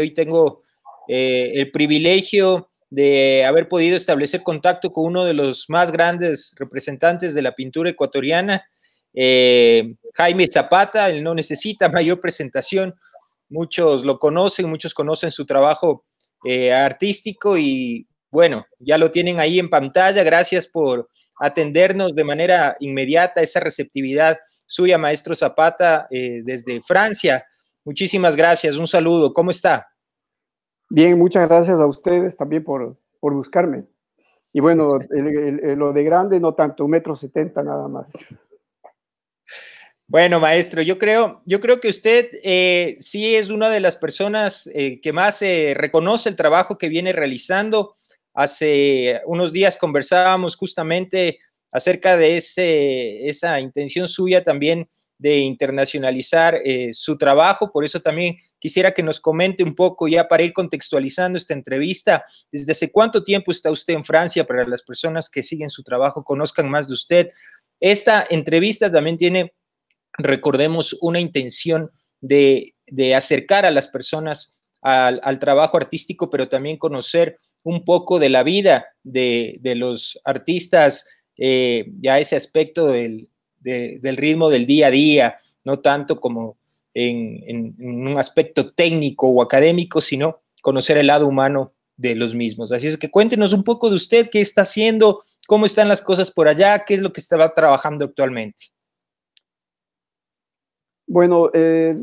hoy tengo eh, el privilegio de haber podido establecer contacto con uno de los más grandes representantes de la pintura ecuatoriana, eh, Jaime Zapata, él no necesita mayor presentación, muchos lo conocen, muchos conocen su trabajo eh, artístico y bueno, ya lo tienen ahí en pantalla, gracias por atendernos de manera inmediata esa receptividad suya, maestro Zapata, desde Francia. Muchísimas gracias, un saludo, ¿cómo está? Bien, muchas gracias a ustedes también por, buscarme. Y bueno, lo de grande no tanto, un metro setenta nada más. Bueno, maestro, yo creo, yo creo que usted eh, sí es una de las personas eh, que más reconoce el trabajo que viene realizando. Hace unos días conversábamos justamente acerca de ese, esa intención suya también de internacionalizar eh, su trabajo. Por eso también quisiera que nos comente un poco ya para ir contextualizando esta entrevista, desde hace cuánto tiempo está usted en Francia para las personas que siguen su trabajo, conozcan más de usted. Esta entrevista también tiene, recordemos, una intención de, de acercar a las personas al, trabajo artístico, pero también conocer un poco de la vida de, de los artistas, eh, ya ese aspecto del, del ritmo del día a día, no tanto como en, un aspecto técnico o académico, sino conocer el lado humano de los mismos. Así es que cuéntenos un poco de usted, qué está haciendo, cómo están las cosas por allá, qué es lo que está trabajando actualmente. Bueno, eh,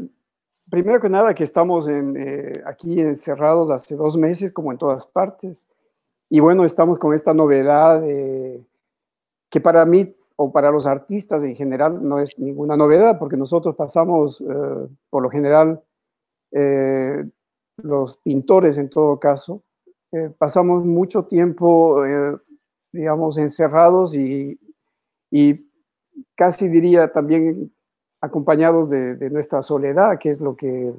primero que nada que estamos eh, aquí encerrados hace dos meses, como en todas partes, y bueno, estamos con esta novedad que para mí o para los artistas en general no es ninguna novedad, porque nosotros pasamos, eh, por lo general, eh, los pintores en todo caso, eh, pasamos mucho tiempo, digamos, encerrados y, casi diría también acompañados de, de, nuestra soledad, que es lo que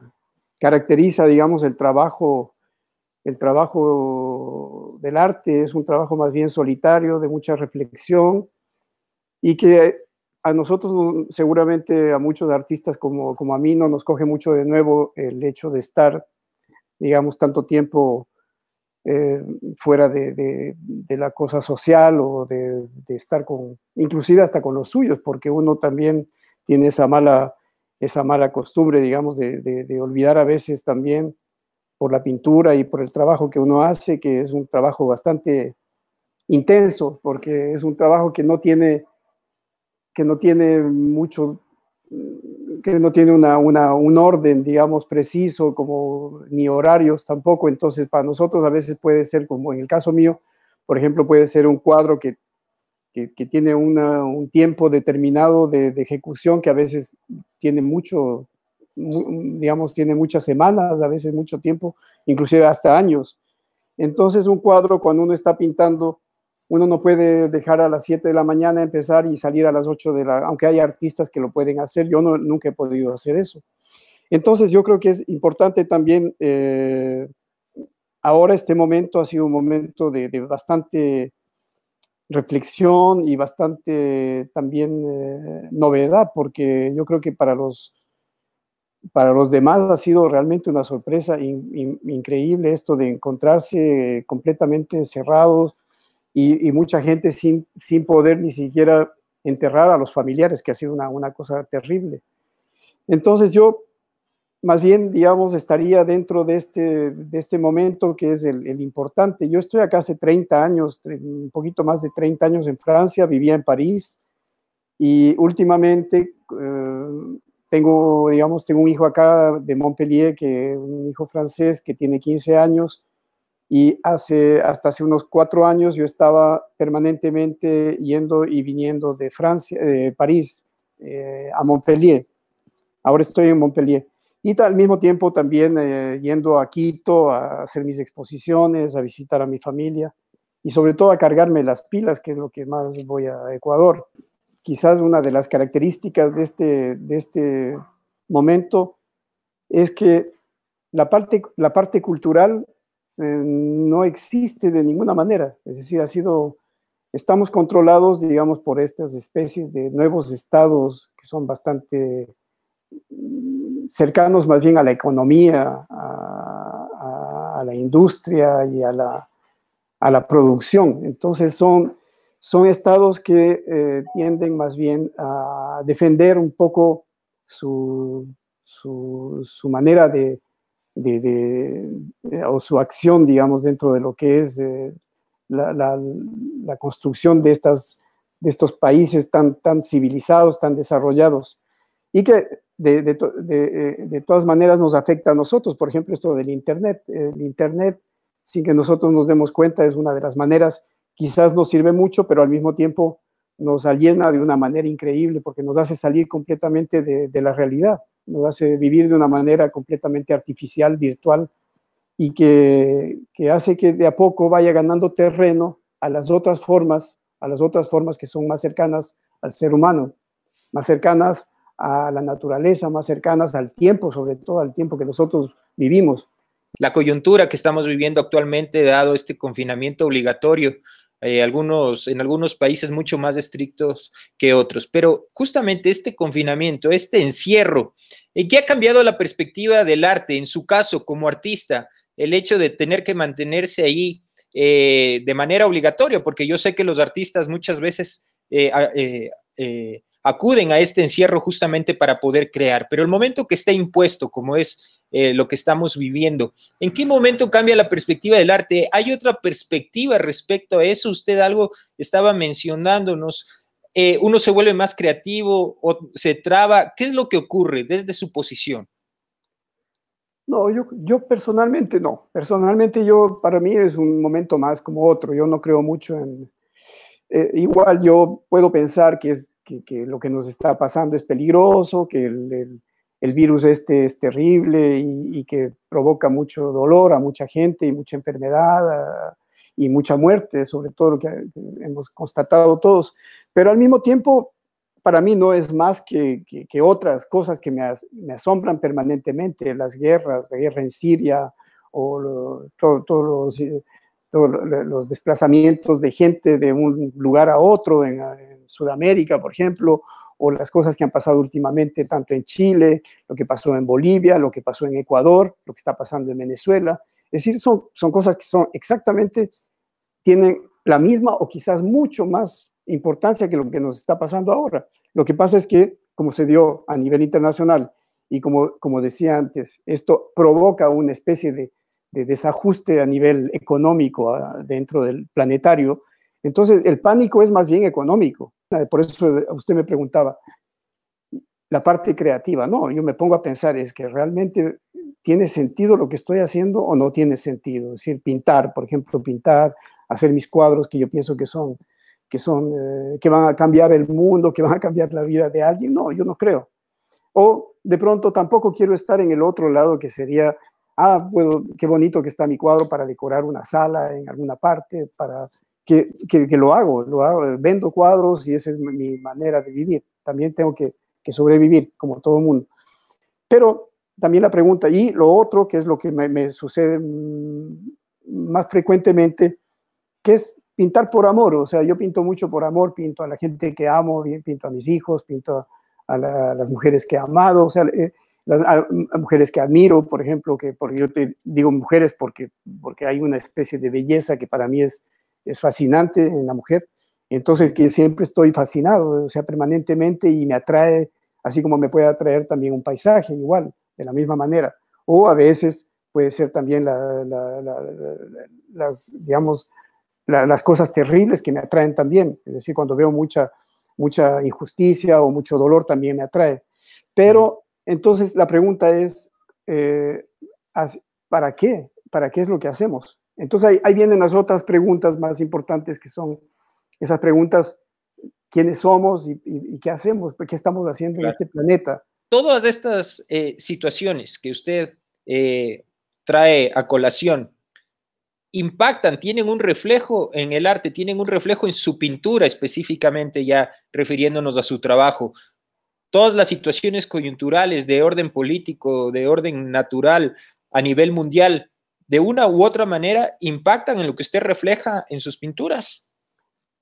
caracteriza, digamos, el trabajo, el trabajo del arte, es un trabajo más bien solitario, de mucha reflexión, y que a nosotros, seguramente a muchos artistas como, a mí, no nos coge mucho de nuevo el hecho de estar, digamos, tanto tiempo eh, fuera de, la cosa social o de, estar con, inclusive hasta con los suyos, porque uno también tiene esa mala, esa mala costumbre, digamos, de olvidar a veces también por la pintura y por el trabajo que uno hace, que es un trabajo bastante intenso, porque es un trabajo que no tiene que no tiene mucho, mm, que no tiene una, un orden, digamos, preciso, como ni horarios tampoco. Entonces, para nosotros a veces puede ser, como en el caso mío, por ejemplo, puede ser un cuadro que, tiene un tiempo determinado de, ejecución que a veces tiene mucho, digamos, tiene muchas semanas, a veces mucho tiempo, inclusive hasta años. Entonces, un cuadro cuando uno está pintando uno no puede dejar a las 7 de la mañana empezar y salir a las 8 de la, aunque hay artistas que lo pueden hacer, yo nunca he podido hacer eso. Entonces yo creo que es importante también, eh, ahora este momento ha sido un momento de, bastante reflexión y bastante también eh, novedad, porque yo creo que para los, para los demás ha sido realmente una sorpresa increíble esto de encontrarse completamente encerrados, y, mucha gente sin, poder ni siquiera enterrar a los familiares, que ha sido una, cosa terrible. Entonces yo más bien, digamos, estaría dentro de este, de este momento que es el, importante. Yo estoy acá hace 30 años, un poquito más de 30 años en Francia, vivía en París y últimamente eh, tengo, digamos, tengo un hijo acá de Montpellier, que un hijo francés que tiene 15 años y hace, hasta hace unos cuatro años yo estaba permanentemente yendo y viniendo de Francia, de París eh, a Montpellier. Ahora estoy en Montpellier. Y al mismo tiempo también eh, yendo a Quito a hacer mis exposiciones, a visitar a mi familia y sobre todo a cargarme las pilas, que es lo que más voy a Ecuador. Quizás una de las características de este, de este momento es que la parte, la parte cultural no existe de ninguna manera. Es decir, ha sido, estamos controlados, digamos, por estas especies de nuevos estados que son bastante mm, cercanos más bien a la economía, a, la industria y a la, producción. Entonces son, son estados que eh, tienden más bien a defender un poco su manera de, de, eh, o su acción, digamos, dentro de lo que es eh, la, construcción de, estas, de estos países tan, tan civilizados, tan desarrollados, y que de, eh, de, todas maneras nos afecta a nosotros. Por ejemplo, esto del Internet. El Internet, sin que nosotros nos demos cuenta, es una de las maneras, quizás nos sirve mucho, pero al mismo tiempo nos aliena de una manera increíble porque nos hace salir completamente de la realidad nos hace vivir de una manera completamente artificial, virtual, y que, hace que de a poco vaya ganando terreno a las otras formas, a las otras formas que son más cercanas al ser humano, más cercanas a la naturaleza, más cercanas al tiempo, sobre todo al tiempo que nosotros vivimos. La coyuntura que estamos viviendo actualmente, dado este confinamiento obligatorio, eh, algunos, en algunos países mucho más estrictos que otros. Pero justamente este confinamiento, este encierro, y eh, que ha cambiado la perspectiva del arte, en su caso como artista, el hecho de tener que mantenerse ahí eh, de manera obligatoria, porque yo sé que los artistas muchas veces acuden a este encierro justamente para poder crear, pero el momento que está impuesto, como es eh, lo que estamos viviendo. ¿En qué momento cambia la perspectiva del arte? ¿Hay otra perspectiva respecto a eso? Usted algo estaba mencionándonos. Eh, uno se vuelve más creativo o se traba. ¿Qué es lo que ocurre desde su posición? No, yo, personalmente no. Personalmente yo, para mí es un momento más como otro. Yo no creo mucho en... Eh, igual yo puedo pensar que, es, que, lo que nos está pasando es peligroso, que el el virus este es terrible y, que provoca mucho dolor a mucha gente y mucha enfermedad y mucha muerte, sobre todo lo que hemos constatado todos. Pero al mismo tiempo, para mí no es más que, otras cosas que me, asombran permanentemente, las guerras, la guerra en Siria o todos eh, los, desplazamientos de gente de un lugar a otro en Sudamérica, por ejemplo, o las cosas que han pasado últimamente, tanto en Chile, lo que pasó en Bolivia, lo que pasó en Ecuador, lo que está pasando en Venezuela. Es decir, son, son cosas que son exactamente, tienen la misma o quizás mucho más importancia que lo que nos está pasando ahora. Lo que pasa es que, como se dio a nivel internacional y como, como decía antes, esto provoca una especie de, desajuste a nivel económico ah, dentro del planetario, entonces el pánico es más bien económico. Por eso usted me preguntaba, la parte creativa, no, yo me pongo a pensar, es que realmente tiene sentido lo que estoy haciendo o no tiene sentido. Es decir, pintar, por ejemplo, pintar, hacer mis cuadros que yo pienso que son, que son, eh, que van a cambiar el mundo, que van a cambiar la vida de alguien, no, yo no creo. O de pronto tampoco quiero estar en el otro lado que sería, ah, bueno, qué bonito que está mi cuadro para decorar una sala en alguna parte, para que, lo, hago, lo hago, vendo cuadros y esa es mi manera de vivir. También tengo que, sobrevivir, como todo el mundo. Pero también la pregunta, y lo otro, que es lo que me, sucede mm, más frecuentemente, que es pintar por amor. O sea, yo pinto mucho por amor, pinto a la gente que amo, pinto a mis hijos, pinto a, las mujeres que he amado, o sea, eh, las, mujeres que admiro, por ejemplo, que porque yo te digo mujeres porque, porque hay una especie de belleza que para mí es es fascinante en la mujer. Entonces, que siempre estoy fascinado, o sea, permanentemente y me atrae, así como me puede atraer también un paisaje, igual, de la misma manera. O a veces puede ser también las, digamos, las cosas terribles que me atraen también. Es decir, cuando veo mucha, mucha injusticia o mucho dolor también me atrae. Pero entonces la pregunta es, eh, ¿para qué? ¿Para qué es lo que hacemos? Entonces ahí, vienen las otras preguntas más importantes que son esas preguntas, ¿quiénes somos y, qué hacemos? ¿Qué estamos haciendo en este planeta? Todas estas eh, situaciones que usted eh, trae a colación impactan, tienen un reflejo en el arte, tienen un reflejo en su pintura específicamente, ya refiriéndonos a su trabajo. Todas las situaciones coyunturales de orden político, de orden natural a nivel mundial, de una u otra manera impactan en lo que usted refleja en sus pinturas.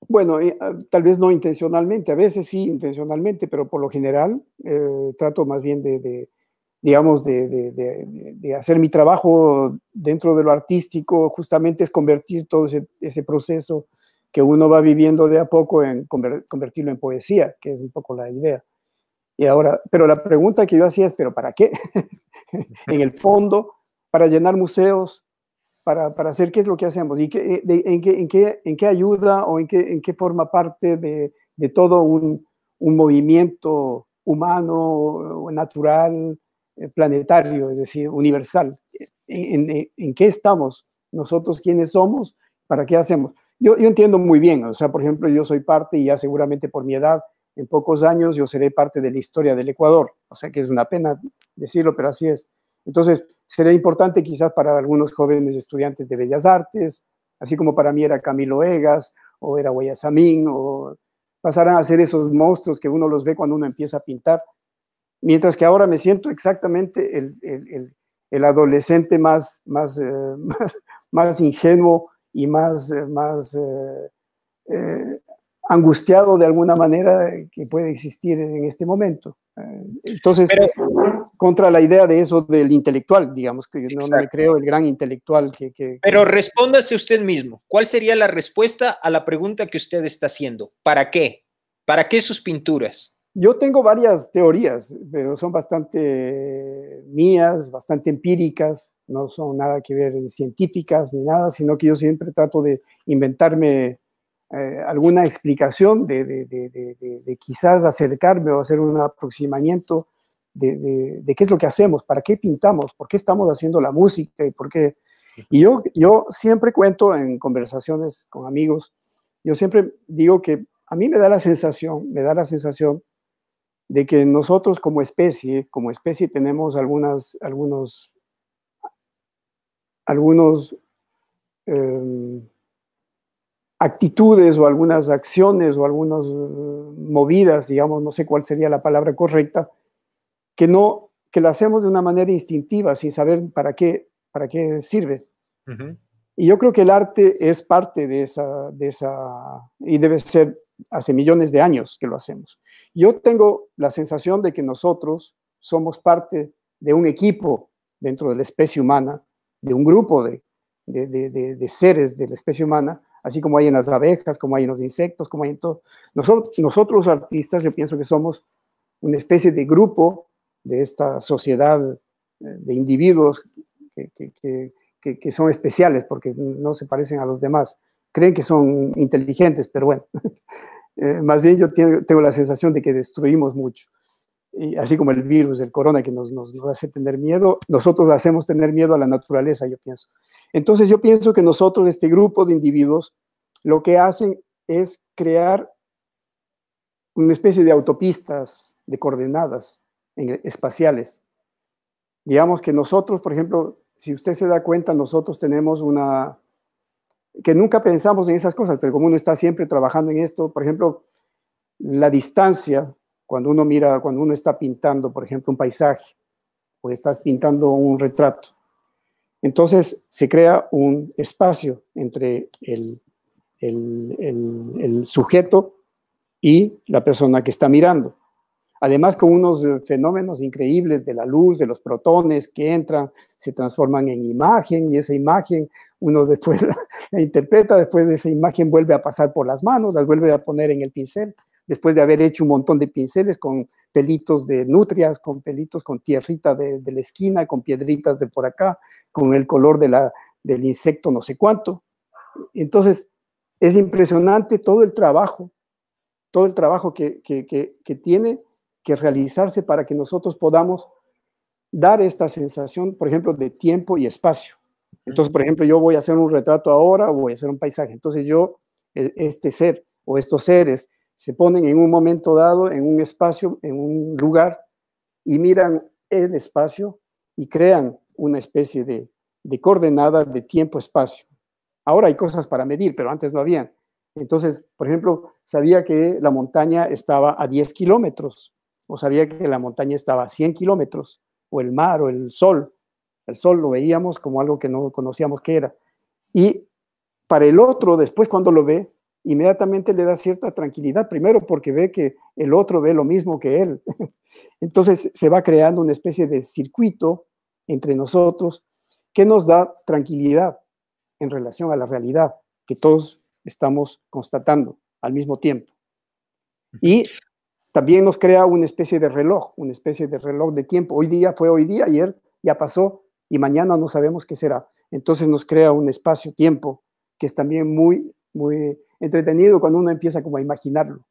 Bueno, eh, ah, tal vez no intencionalmente, a veces sí intencionalmente, pero por lo general eh, trato más bien de, digamos, de, hacer mi trabajo dentro de lo artístico, justamente es convertir todo ese, ese proceso que uno va viviendo de a poco en convertirlo en poesía, que es un poco la idea. Y ahora, pero la pregunta que yo hacía es, ¿pero para qué? en el fondo, para llenar museos, para, para, hacer qué es lo que hacemos y qué, eh, en, qué, en, qué, en, qué, ayuda o en qué, en qué forma parte de, de todo un, un, movimiento humano, eh, natural, eh, planetario, es decir, universal. En, en, qué estamos? ¿Nosotros quiénes somos? ¿Para qué hacemos? Yo, yo entiendo muy bien, o sea, por ejemplo, yo soy parte y ya seguramente por mi edad, en pocos años, yo seré parte de la historia del Ecuador. O sea que es una pena decirlo, pero así es. Entonces, sería importante quizás para algunos jóvenes estudiantes de Bellas Artes, así como para mí era Camilo Egas o era Guayasamín, o pasarán a ser esos monstruos que uno los ve cuando uno empieza a pintar. Mientras que ahora me siento exactamente el, adolescente eh, más, ingenuo y más, eh, eh, angustiado de alguna manera que puede existir en este momento. Entonces, contra la idea de eso del intelectual, digamos que yo no, me creo el gran intelectual que, Pero respóndase usted mismo, ¿cuál sería la respuesta a la pregunta que usted está haciendo? ¿Para qué? ¿Para qué sus pinturas? Yo tengo varias teorías, pero son bastante mías, bastante empíricas, no son nada que ver eh, científicas ni nada, sino que yo siempre trato de inventarme eh, alguna explicación de, de, de, de, quizás acercarme o hacer un aproximamiento de, qué es lo que hacemos, para qué pintamos, por qué estamos haciendo la música y por qué. Y yo, yo siempre cuento en conversaciones con amigos, yo siempre digo que a mí me da la sensación, me da la sensación de que nosotros como especie, como especie tenemos algunas, algunos, algunos, eh, actitudes o algunas acciones o algunas eh, movidas, digamos, no sé cuál sería la palabra correcta, que no que la hacemos de una manera instintiva, sin saber para qué, para qué sirve. Y yo creo que el arte es parte de esa, de esa, y debe ser hace millones de años que lo hacemos. Yo tengo la sensación de que nosotros somos parte de un equipo dentro de la especie humana, de un grupo de, de, de seres de la especie humana, así como hay en las abejas, como hay en los insectos, como hay en todo. Nosotros, nosotros artistas, yo pienso que somos una especie de grupo de esta sociedad eh, de individuos que, son especiales porque no se parecen a los demás. Creen que son inteligentes, pero bueno, eh, más bien yo tengo la sensación de que destruimos mucho y así como el virus, del corona que nos, hace tener miedo, nosotros hacemos tener miedo a la naturaleza, yo pienso. Entonces yo pienso que nosotros, este grupo de individuos, lo que hacen es crear una especie de autopistas, de coordenadas espaciales. Digamos que nosotros, por ejemplo, si usted se da cuenta, nosotros tenemos una... que nunca pensamos en esas cosas, pero como uno está siempre trabajando en esto, por ejemplo, la distancia cuando uno mira, cuando uno está pintando, por ejemplo, un paisaje o estás pintando un retrato, entonces se crea un espacio entre el, sujeto y la persona que está mirando. Además, con unos fenómenos increíbles de la luz, de los protones que entran, se transforman en imagen y esa imagen uno después la, interpreta, después de esa imagen vuelve a pasar por las manos, las vuelve a poner en el pincel, después de haber hecho un montón de pinceles con pelitos de nutrias, con pelitos con tierrita de, la esquina, con piedritas de por acá, con el color de la, del insecto no sé cuánto. Entonces, es impresionante todo el trabajo, todo el trabajo que, que tiene que realizarse para que nosotros podamos dar esta sensación, por ejemplo, de tiempo y espacio. Entonces, por ejemplo, yo voy a hacer un retrato ahora o voy a hacer un paisaje. Entonces yo, e, este ser o estos seres se ponen en un momento dado, en un espacio, en un lugar, y miran el espacio y crean una especie de, de coordenada de tiempo-espacio. Ahora hay cosas para medir, pero antes no habían. Entonces, por ejemplo, sabía que la montaña estaba a 10 kilómetros, o sabía que la montaña estaba a 100 kilómetros, o el mar, o el sol. El sol lo veíamos como algo que no conocíamos qué era. Y para el otro, después cuando lo ve, inmediatamente le da cierta tranquilidad, primero porque ve que el otro ve lo mismo que él. Entonces se va creando una especie de circuito entre nosotros que nos da tranquilidad en relación a la realidad que todos estamos constatando al mismo tiempo. Y también nos crea una especie de reloj, una especie de reloj de tiempo. Hoy día fue hoy día, ayer ya pasó y mañana no sabemos qué será. Entonces nos crea un espacio-tiempo que es también muy, muy entretenido cuando uno empieza como a imaginarlo.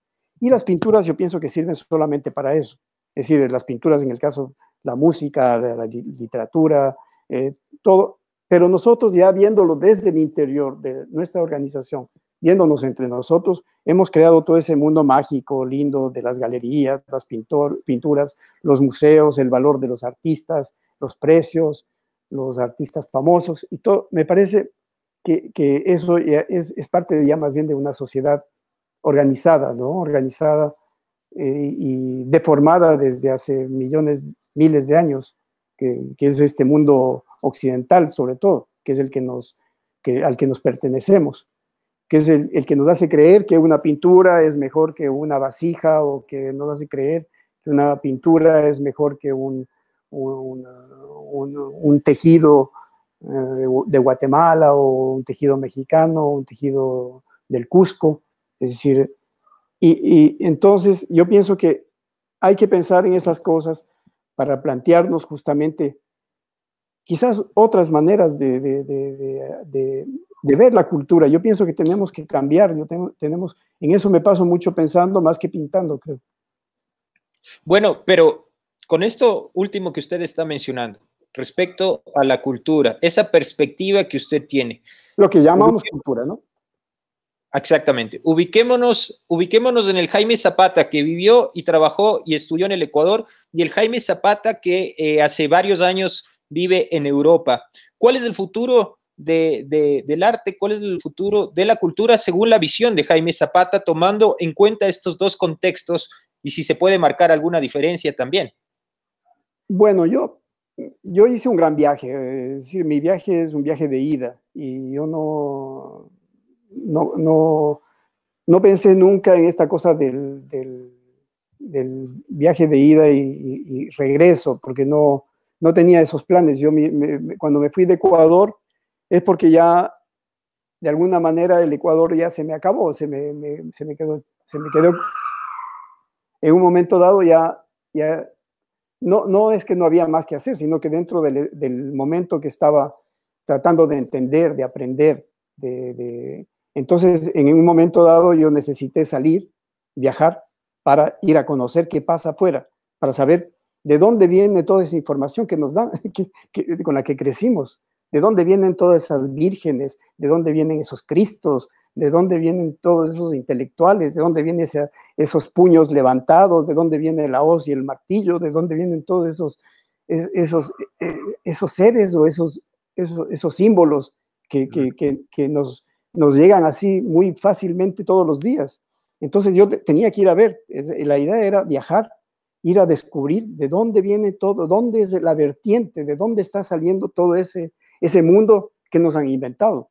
Y las pinturas yo pienso que sirven solamente para eso. Es decir, las pinturas en el caso, la música, la, literatura, eh, todo. Pero nosotros ya viéndolo desde el interior de nuestra organización, viéndonos entre nosotros, hemos creado todo ese mundo mágico, lindo de las galerías, las pintor, pinturas, los museos, el valor de los artistas, los precios, los artistas famosos y todo. Me parece que, eso es, es, parte ya más bien de una sociedad organizada, ¿no? Organizada eh, y deformada desde hace millones, miles de años, que, es este mundo occidental sobre todo, que es el que nos, al que nos pertenecemos, que es el, que nos hace creer que una pintura es mejor que una vasija o que nos hace creer que una pintura es mejor que un, un, un tejido eh, de, Guatemala o un tejido mexicano o un tejido del Cusco. Es decir, y, entonces yo pienso que hay que pensar en esas cosas para plantearnos justamente quizás otras maneras de, ver la cultura. Yo pienso que tenemos que cambiar, yo tenemos, en eso me paso mucho pensando más que pintando, creo. Bueno, pero con esto último que usted está mencionando, respecto a la cultura, esa perspectiva que usted tiene. Lo que llamamos cultura, ¿no? Exactamente. Ubiquémonos, ubiquémonos en el Jaime Zapata que vivió y trabajó y estudió en el Ecuador y el Jaime Zapata que eh, hace varios años vive en Europa. ¿Cuál es el futuro del arte? ¿Cuál es el futuro de la cultura según la visión de Jaime Zapata, tomando en cuenta estos dos contextos y si se puede marcar alguna diferencia también? Bueno, yo yo hice un gran viaje, es decir, mi viaje es un viaje de ida y yo no, no, no, pensé nunca en esta cosa del, del, viaje de ida y, regreso, porque no, no tenía esos planes. Yo cuando me fui de Ecuador es porque ya, de alguna manera, el Ecuador ya se me acabó, se me, quedó, se me quedó, en un momento dado ya, ya no, no es que no había más que hacer, sino que dentro del, eh, momento que estaba tratando de entender, de aprender, de, entonces en un momento dado yo necesité salir, viajar, para ir a conocer qué pasa afuera, para saber de dónde viene toda esa información que nos dan, con la que crecimos, de dónde vienen todas esas vírgenes, de dónde vienen esos cristos, de dónde vienen todos esos intelectuales, de dónde vienen esos puños levantados, de dónde viene la hoz y el martillo, de dónde vienen todos esos, esos, eh, esos seres o esos, esos, símbolos que, que nos, nos, llegan así muy fácilmente todos los días. Entonces yo tenía que ir a ver, la idea era viajar, ir a descubrir de dónde viene todo, dónde es la vertiente, de dónde está saliendo todo ese, ese mundo que nos han inventado.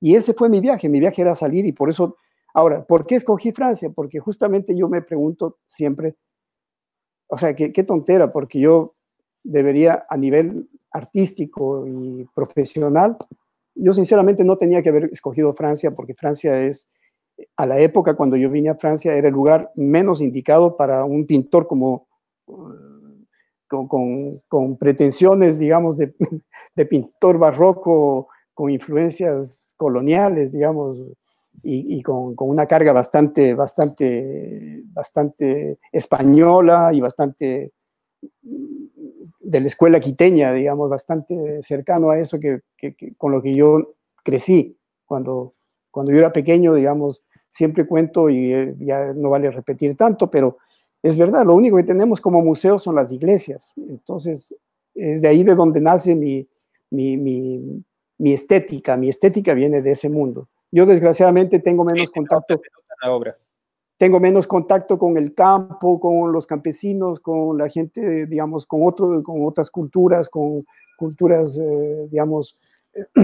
Y ese fue mi viaje, mi viaje era salir y por eso, ahora, ¿por qué escogí Francia? Porque justamente yo me pregunto siempre, o sea, qué, tontera, porque yo debería a nivel artístico y profesional, yo sinceramente no tenía que haber escogido Francia porque Francia es, a la época cuando yo vine a Francia, era el lugar menos indicado para un pintor como con, pretensiones, digamos, de pintor barroco, con influencias coloniales, digamos, y, con, una carga bastante, bastante, bastante española y bastante mm, de la escuela quiteña, digamos, bastante cercano a eso que, con lo que yo crecí cuando, cuando yo era pequeño, digamos, siempre cuento y eh, ya no vale repetir tanto, pero es verdad, lo único que tenemos como museo son las iglesias. Entonces, es de ahí de donde nace mi, mi, mi estética, mi estética viene de ese mundo. Yo desgraciadamente tengo menos contacto. La obra. Tengo menos contacto con el campo, con los campesinos, con la gente, digamos, con, otro, con otras culturas, con culturas, eh, digamos,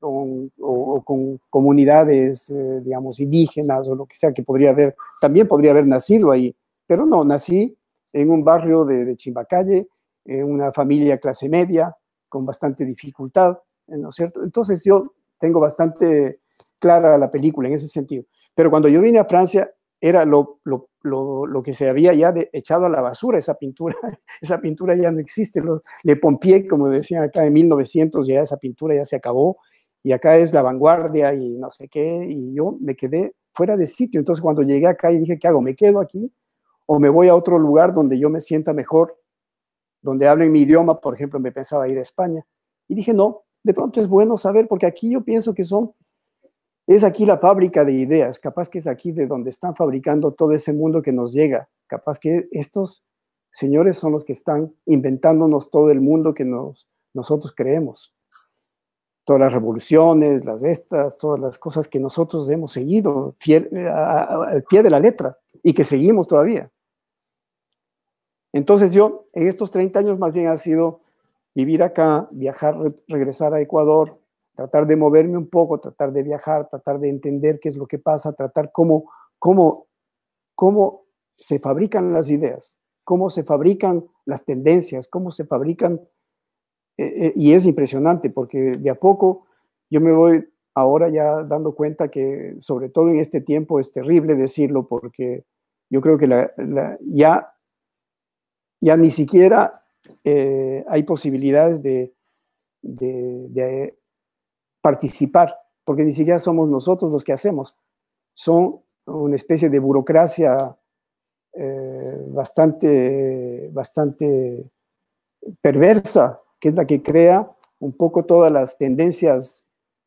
con, o, con comunidades, eh, digamos, indígenas o lo que sea que podría haber, también podría haber nacido ahí, pero no, nací en un barrio de Chimbacalle, en una familia clase media, con bastante dificultad, eh, ¿no es cierto? Entonces yo tengo bastante clara la película en ese sentido. Pero cuando yo vine a Francia, era lo, que se había ya de, echado a la basura, esa pintura, esa pintura ya no existe. Le Pompier, como decían acá, en 1900 ya esa pintura ya se acabó, y acá es la vanguardia y no sé qué, y yo me quedé fuera de sitio. Entonces cuando llegué acá y dije, ¿qué hago? ¿Me quedo aquí o me voy a otro lugar donde yo me sienta mejor donde hablen mi idioma, por ejemplo, me pensaba ir a España. Y dije, no, de pronto es bueno saber, porque aquí yo pienso que son, es aquí la fábrica de ideas, capaz que es aquí de donde están fabricando todo ese mundo que nos llega, capaz que estos señores son los que están inventándonos todo el mundo que nosotros creemos. Todas las revoluciones, las estas, todas las cosas que nosotros hemos seguido al pie de la letra y que seguimos todavía. Entonces yo, en estos 30 años más bien ha sido vivir acá, viajar, regresar a Ecuador, tratar de moverme un poco, tratar de viajar, tratar de entender qué es lo que pasa, tratar cómo, cómo, cómo se fabrican las ideas, cómo se fabrican las tendencias, cómo se fabrican. Eh, eh, y es impresionante porque de a poco yo me voy ahora ya dando cuenta que sobre todo en este tiempo es terrible decirlo porque yo creo que ya ya ni siquiera eh, hay posibilidades de, participar, porque ni siquiera somos nosotros los que hacemos. Son una especie de burocracia eh, bastante, bastante perversa, que es la que crea un poco todas las tendencias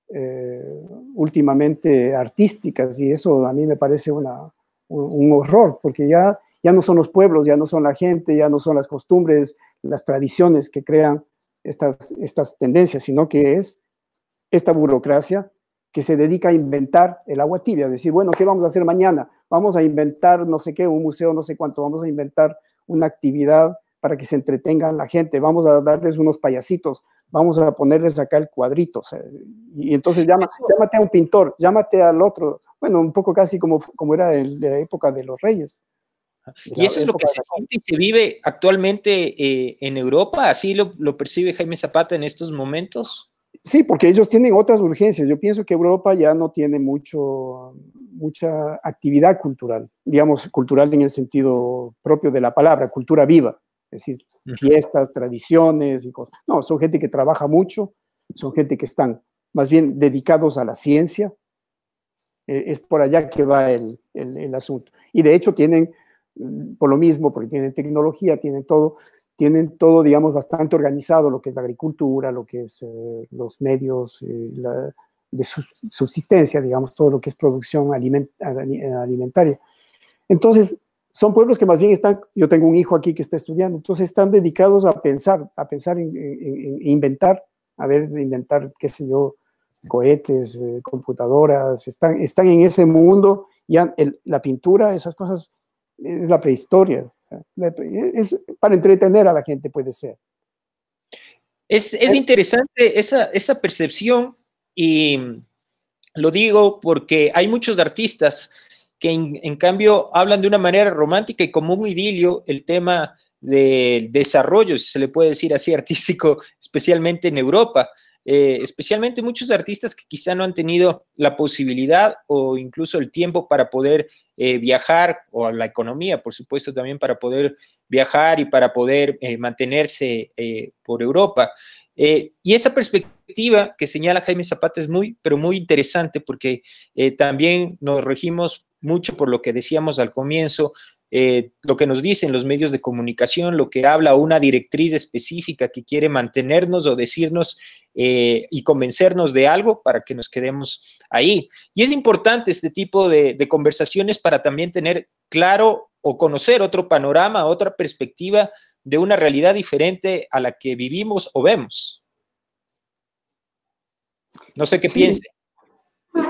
eh, últimamente artísticas, y eso a mí me parece un horror, porque ya ya no son los pueblos, ya no son la gente, ya no son las costumbres, las tradiciones que crean estas, estas tendencias, sino que es esta burocracia que se dedica a inventar el agua tibia, decir, bueno, ¿qué vamos a hacer mañana? Vamos a inventar no sé qué, un museo, no sé cuánto, vamos a inventar una actividad para que se entretenga la gente, vamos a darles unos payasitos, vamos a ponerles acá el cuadrito. y entonces llámate a un pintor, llámate al otro, bueno, un poco casi como, como era de la época de los reyes. y eso es lo que se vive actualmente eh, en Europa, así lo, percibe Jaime Zapata en estos momentos. Sí, porque ellos tienen otras urgencias. Yo pienso que Europa ya no tiene mucho, mucha actividad cultural, digamos, cultural en el sentido propio de la palabra, cultura viva, es decir, fiestas, tradiciones y cosas. No, son gente que trabaja mucho, son gente que están más bien dedicados a la ciencia. Eh, es por allá que va el asunto. Y de hecho tienen Mm, por lo mismo, porque tienen tecnología, tienen todo, tienen todo, digamos, bastante organizado, lo que es la agricultura, lo que es eh, los medios eh, de subsistencia, digamos, todo lo que es producción alimentaria. Entonces, son pueblos que más bien están, yo tengo un hijo aquí que está estudiando, entonces están dedicados a pensar, a pensar en, inventar, a ver, inventar, qué sé yo, cohetes, eh, computadoras, están, están en ese mundo, ya la pintura, esas cosas es la prehistoria. Es para entretener a la gente puede ser. Es, eh, interesante esa, percepción y lo digo porque hay muchos artistas que en, en, cambio hablan de una manera romántica y como un idilio el tema del desarrollo, si se le puede decir así, artístico, especialmente en Europa. Eh, especialmente muchos artistas que quizá no han tenido la posibilidad o incluso el tiempo para poder eh, viajar, o la economía, por supuesto, también para poder viajar y para poder eh, mantenerse por Europa. y esa perspectiva que señala Jaime Zapata es muy, pero muy interesante porque también nos regimos mucho por lo que decíamos al comienzo, lo que nos dicen los medios de comunicación, lo que habla una directriz específica que quiere mantenernos o decirnos eh, y convencernos de algo para que nos quedemos ahí. Y es importante este tipo de, conversaciones para también tener claro o conocer otro panorama, otra perspectiva de una realidad diferente a la que vivimos o vemos. No sé qué piense.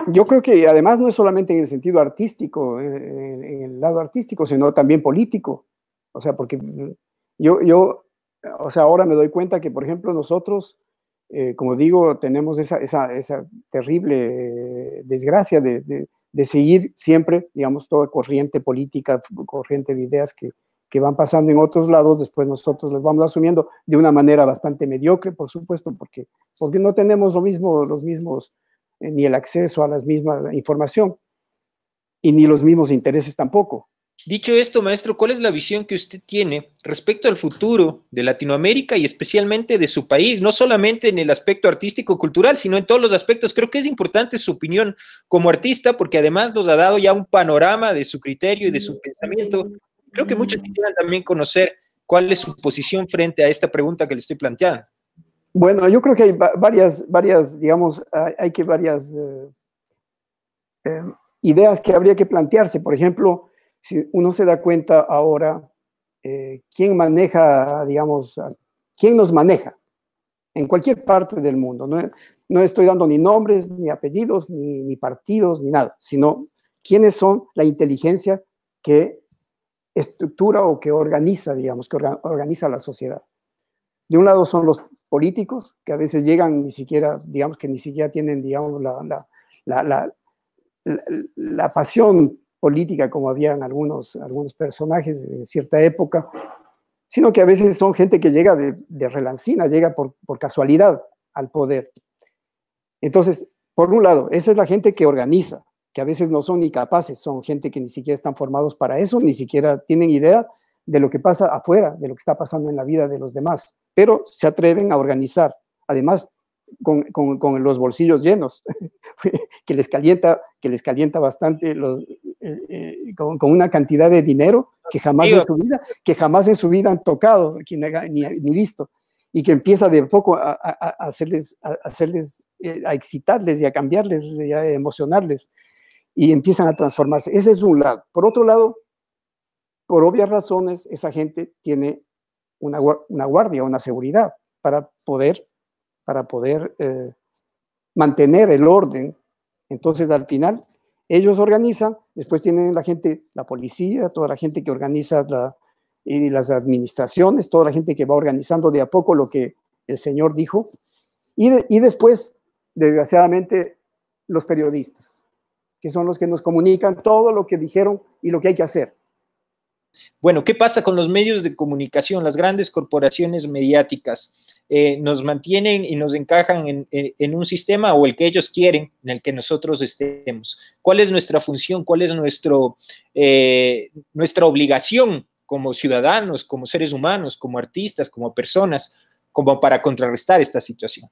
Yo creo que además no es solamente en el sentido artístico, eh, en, el lado artístico, sino también político. O sea, porque yo, yo, o sea, ahora me doy cuenta que, por ejemplo, nosotros eh, como digo, tenemos esa, terrible eh, desgracia de, seguir siempre, digamos, toda corriente política, corriente de ideas que, van pasando en otros lados, después nosotros las vamos asumiendo de una manera bastante mediocre, por supuesto, porque, no tenemos lo mismo, los mismos, eh, ni el acceso a la misma información, y ni los mismos intereses tampoco. Dicho esto, maestro, ¿cuál es la visión que usted tiene respecto al futuro de Latinoamérica y especialmente de su país? No solamente en el aspecto artístico-cultural, sino en todos los aspectos. Creo que es importante su opinión como artista porque además nos ha dado ya un panorama de su criterio y de su pensamiento. Creo que muchos quisieran también conocer cuál es su posición frente a esta pregunta que le estoy planteando. Bueno, yo creo que hay varias, varias digamos, hay que varias eh, eh, ideas que habría que plantearse. Por ejemplo, si uno se da cuenta ahora, eh, quién maneja, digamos, quién nos maneja en cualquier parte del mundo. No, estoy dando ni nombres, ni apellidos, ni, partidos, ni nada, sino quiénes son la inteligencia que estructura o que organiza, digamos, que organiza la sociedad. De un lado son los políticos, que a veces llegan ni siquiera, digamos, que ni siquiera tienen, digamos, la, la, la, la pasión política como habían algunos, algunos personajes en cierta época, sino que a veces son gente que llega de, de relancina, llega por, por, casualidad al poder. Entonces, por un lado, esa es la gente que organiza, que a veces no son ni capaces, son gente que ni siquiera están formados para eso, ni siquiera tienen idea de lo que pasa afuera, de lo que está pasando en la vida de los demás, pero se atreven a organizar. Además, con, los bolsillos llenos, que les calienta, que les calienta bastante eh, eh, con, una cantidad de dinero que jamás en su vida, que jamás en su vida han tocado, ni, visto, y que empieza de poco a, hacerles, a, hacerles, eh, a excitarles y a cambiarles, y a emocionarles, y empiezan a transformarse. Ese es un lado. Por otro lado, por obvias razones, esa gente tiene una, una guardia, una seguridad para poder para poder eh, mantener el orden. Entonces, al final, ellos organizan, después tienen la gente, la policía, toda la gente que organiza y las administraciones, toda la gente que va organizando de a poco lo que el Señor dijo, y después, desgraciadamente, los periodistas, que son los que nos comunican todo lo que dijeron y lo que hay que hacer. Bueno, ¿qué pasa con los medios de comunicación, las grandes corporaciones mediáticas? Eh, ¿Nos mantienen y nos encajan en, un sistema o el que ellos quieren en el que nosotros estemos? ¿Cuál es nuestra función? ¿Cuál es nuestro, eh, nuestra obligación como ciudadanos, como seres humanos, como artistas, como personas, como para contrarrestar esta situación?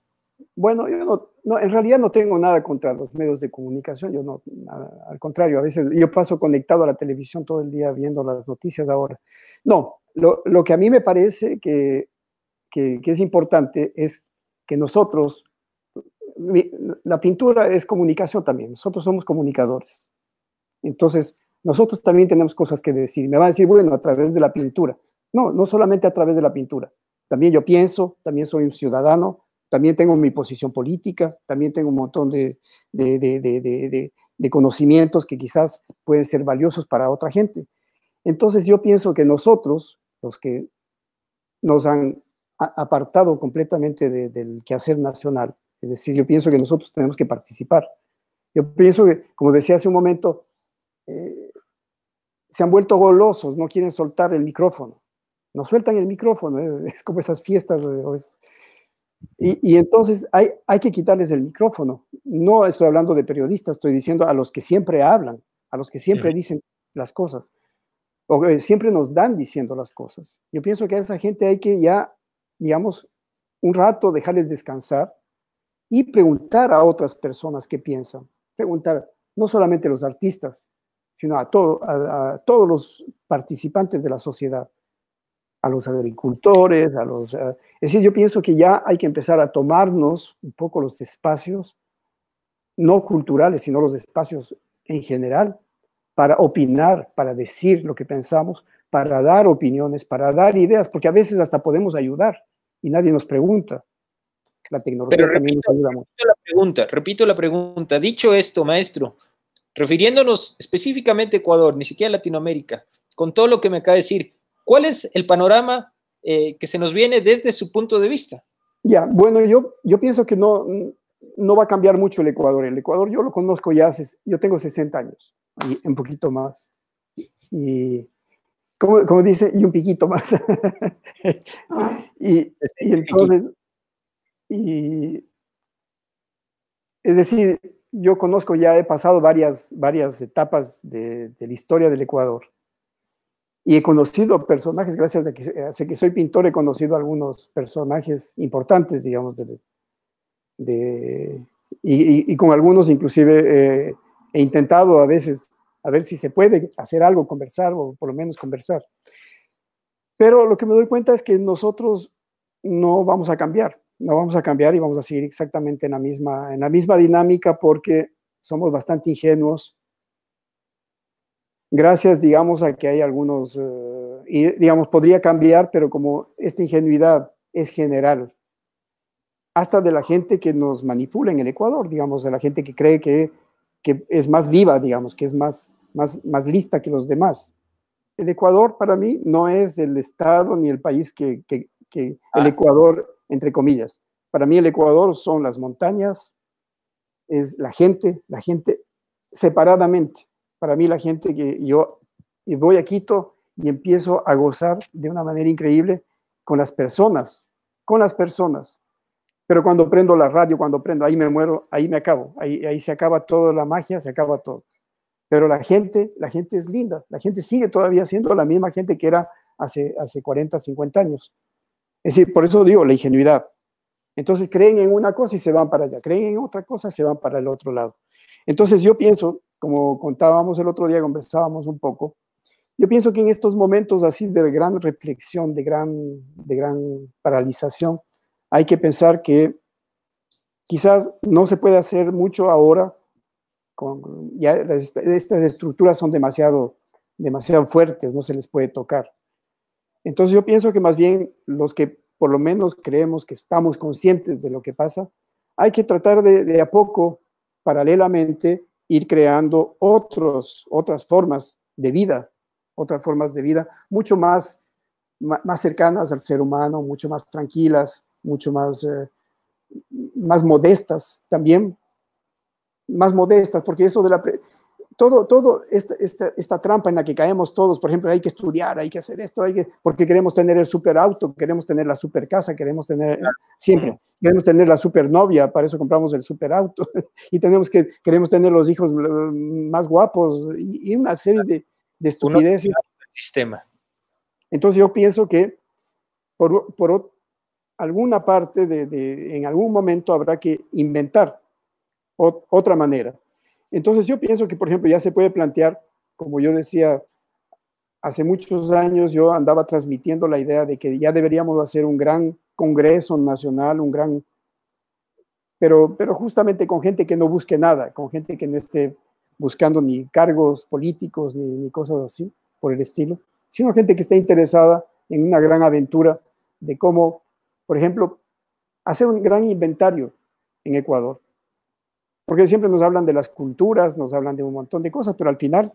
Bueno, yo no, en realidad no tengo nada contra los medios de comunicación, yo no, al contrario, a veces yo paso conectado a la televisión todo el día viendo las noticias ahora. No, lo, lo que a mí me parece que, que, que es importante es que nosotros, la pintura es comunicación también, nosotros somos comunicadores. Entonces, nosotros también tenemos cosas que decir. Me van a decir, bueno, a través de la pintura. No, no solamente a través de la pintura. También yo pienso, también soy un ciudadano, también tengo mi posición política, también tengo un montón de, conocimientos que quizás pueden ser valiosos para otra gente. Entonces yo pienso que nosotros, los que nos han apartado completamente del quehacer nacional. Es decir, yo pienso que nosotros tenemos que participar. Yo pienso que, como decía hace un momento, eh, se han vuelto golosos, no quieren soltar el micrófono. No sueltan el micrófono, es, como esas fiestas y, entonces hay, que quitarles el micrófono. No estoy hablando de periodistas, estoy diciendo a los que siempre hablan, a los que siempre dicen las cosas, o eh, siempre nos dan diciendo las cosas. Yo pienso que a esa gente hay que ya, digamos, un rato dejarles descansar y preguntar a otras personas qué piensan. Preguntar no solamente a los artistas, sino a todos los participantes de la sociedad a los agricultores, a los... Eh, es decir, yo pienso que ya hay que empezar a tomarnos un poco los espacios, no culturales, sino los espacios en general, para opinar, para decir lo que pensamos, para dar opiniones, para dar ideas, porque a veces hasta podemos ayudar y nadie nos pregunta. La tecnología también nos ayuda mucho. Repito la pregunta, repito la pregunta. Dicho esto, maestro, refiriéndonos específicamente a Ecuador, ni siquiera a Latinoamérica, con todo lo que me acaba de decir, ¿Cuál es el panorama eh, que se nos viene desde su punto de vista? Ya, bueno, yo, yo pienso que no, va a cambiar mucho el Ecuador. El Ecuador yo lo conozco ya hace, yo tengo 60 años y un poquito más. Y como, dice, y un piquito más. y, ah. entonces, y, es decir, yo conozco, ya he pasado varias, varias etapas de la historia del Ecuador. Y he conocido personajes, gracias a que, que soy pintor, he conocido algunos personajes importantes, digamos, de, y, con algunos inclusive eh, he intentado a veces a ver si se puede hacer algo, conversar o por lo menos conversar. Pero lo que me doy cuenta es que nosotros no vamos a cambiar, no vamos a cambiar y vamos a seguir exactamente en la misma, en la misma dinámica porque somos bastante ingenuos gracias, digamos, a que hay algunos, eh, y, digamos, podría cambiar, pero como esta ingenuidad es general, hasta de la gente que nos manipula en el Ecuador, digamos, de la gente que cree que, es más viva, digamos, que es más, más, lista que los demás. El Ecuador para mí no es el Estado ni el país que, el ah. Ecuador, entre comillas. Para mí el Ecuador son las montañas, es la gente, la gente separadamente para mí la gente que yo voy a Quito y empiezo a gozar de una manera increíble con las personas, con las personas. Pero cuando prendo la radio, cuando prendo, ahí me muero, ahí me acabo, ahí, ahí se acaba toda la magia, se acaba todo. Pero la gente, la gente es linda, la gente sigue todavía siendo la misma gente que era hace, hace 40, 50 años. Es decir, por eso digo la ingenuidad. Entonces creen en una cosa y se van para allá, creen en otra cosa y se van para el otro lado. Entonces yo pienso como contábamos el otro día, conversábamos un poco, yo pienso que en estos momentos así de gran reflexión, de gran, de gran paralización, hay que pensar que quizás no se puede hacer mucho ahora, ya estas estructuras son demasiado, demasiado fuertes, no se les puede tocar. Entonces yo pienso que más bien los que por lo menos creemos que estamos conscientes de lo que pasa, hay que tratar de a poco, paralelamente, ir creando otros, otras formas de vida, otras formas de vida mucho más, más cercanas al ser humano, mucho más tranquilas, mucho más, eh, más modestas también, más modestas, porque eso de la, todo, esta, esta, trampa en la que caemos todos, por ejemplo, hay que estudiar, hay que hacer esto, hay que, porque queremos tener el super auto, queremos tener la super casa, queremos tener, siempre, mm. queremos tener la supernovia. para eso compramos el super auto, y tenemos que, queremos tener los hijos mm, más guapos, y, una serie de, estupideces. sistema. Entonces yo pienso que por, alguna parte, de, en algún momento habrá que inventar otra manera entonces yo pienso que, por ejemplo, ya se puede plantear, como yo decía, hace muchos años yo andaba transmitiendo la idea de que ya deberíamos hacer un gran congreso nacional, un gran... Pero, pero justamente con gente que no busque nada, con gente que no esté buscando ni cargos políticos ni, ni cosas así por el estilo, sino gente que esté interesada en una gran aventura de cómo, por ejemplo, hacer un gran inventario en Ecuador porque siempre nos hablan de las culturas, nos hablan de un montón de cosas, pero al final,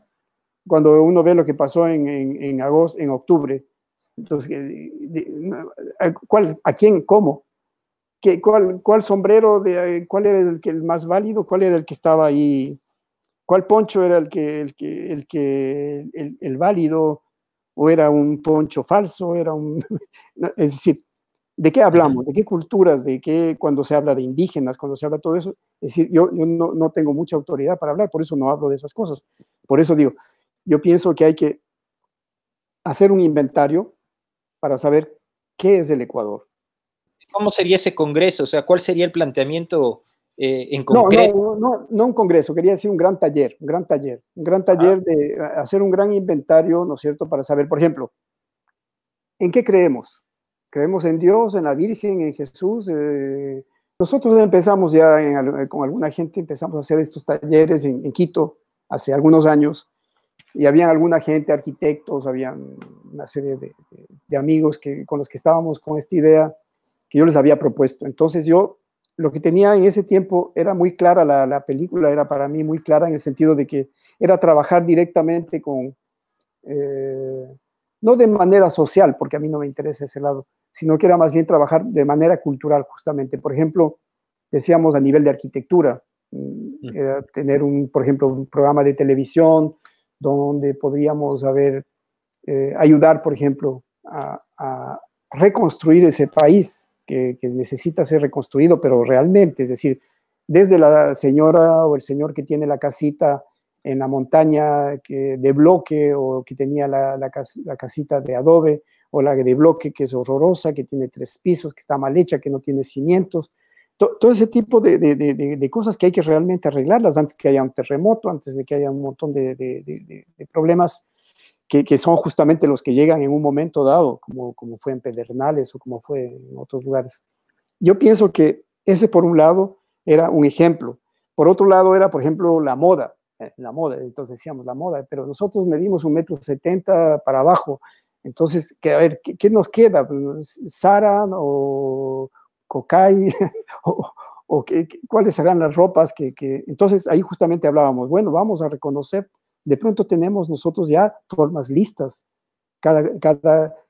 cuando uno ve lo que pasó en, en, agosto, en octubre, entonces, eh, eh, ¿cuál, ¿a quién, cómo? ¿Qué, cuál, sombrero, de, eh, cuál era el, que, el más válido, cuál era el que estaba ahí, cuál poncho era el que, el, que, el, que, el, válido, o era un poncho falso, era un... es decir, ¿De qué hablamos? ¿De qué culturas? ¿De qué cuando se habla de indígenas? Cuando se habla de todo eso. Es decir, yo, no, tengo mucha autoridad para hablar, por eso no hablo de esas cosas. Por eso digo, yo pienso que hay que hacer un inventario para saber qué es el Ecuador. ¿Cómo sería ese congreso? O sea, ¿cuál sería el planteamiento eh, en concreto? No, no, no, un congreso, quería decir un gran taller, un gran taller, un gran ah. taller de hacer un gran inventario, ¿no es cierto?, para saber, por ejemplo, ¿en qué creemos? Creemos en Dios, en la Virgen, en Jesús. Eh, nosotros empezamos ya eh, con alguna gente, empezamos a hacer estos talleres en, Quito hace algunos años y había alguna gente, arquitectos, habían una serie de, amigos que, con los que estábamos con esta idea que yo les había propuesto. Entonces yo lo que tenía en ese tiempo era muy clara, la, película era para mí muy clara en el sentido de que era trabajar directamente con, eh, no de manera social, porque a mí no me interesa ese lado, sino que era más bien trabajar de manera cultural justamente. Por ejemplo, decíamos a nivel de arquitectura, mm, mm. tener un, por ejemplo, un programa de televisión donde podríamos haber, eh, ayudar, por ejemplo, a, reconstruir ese país que, necesita ser reconstruido, pero realmente, es decir, desde la señora o el señor que tiene la casita en la montaña que, de bloque o que tenía la casita de adobe, o la de bloque que es horrorosa, que tiene tres pisos, que está mal hecha, que no tiene cimientos. todo ese tipo de, de, de, cosas que hay que realmente arreglarlas antes que haya un terremoto, antes de que haya un montón de, problemas que, que, son justamente los que llegan en un momento dado, como, como fue en Pedernales o como fue en otros lugares. Yo pienso que ese, por un lado, era un ejemplo. Por otro lado, era, por ejemplo, la moda. Eh, la moda, entonces decíamos la moda, pero nosotros medimos un metro setenta para abajo. Entonces, a ver, ¿qué, nos queda? Pues, Saran o Kokai? ¿O, cuáles serán las ropas? Que, Entonces, ahí justamente hablábamos, bueno, vamos a reconocer, de pronto tenemos nosotros ya formas listas, cada,